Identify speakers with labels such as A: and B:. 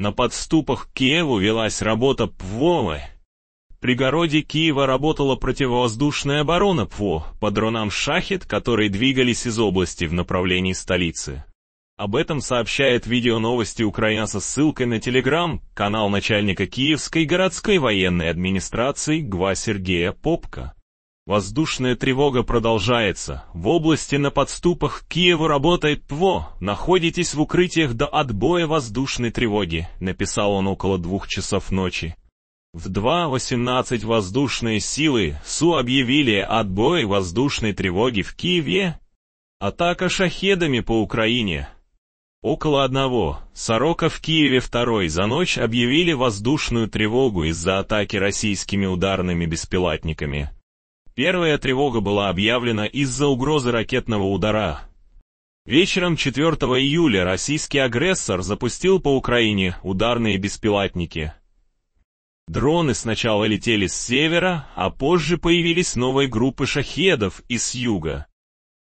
A: На подступах к Киеву велась работа ПВОВы. При городе Киева работала противовоздушная оборона ПВО по дронам «Шахет», которые двигались из области в направлении столицы. Об этом сообщает видео новости Украина со ссылкой на Телеграм, канал начальника Киевской городской военной администрации ГВА Сергея Попка. Воздушная тревога продолжается. В области на подступах к Киеву работает ПВО. Находитесь в укрытиях до отбоя воздушной тревоги», — написал он около двух часов ночи. В 2.18 воздушные силы СУ объявили отбой воздушной тревоги в Киеве. Атака шахедами по Украине. Около одного Сорока в Киеве второй за ночь объявили воздушную тревогу из-за атаки российскими ударными беспилотниками. Первая тревога была объявлена из-за угрозы ракетного удара. Вечером 4 июля российский агрессор запустил по Украине ударные беспилотники. Дроны сначала летели с севера, а позже появились новые группы шахедов из юга.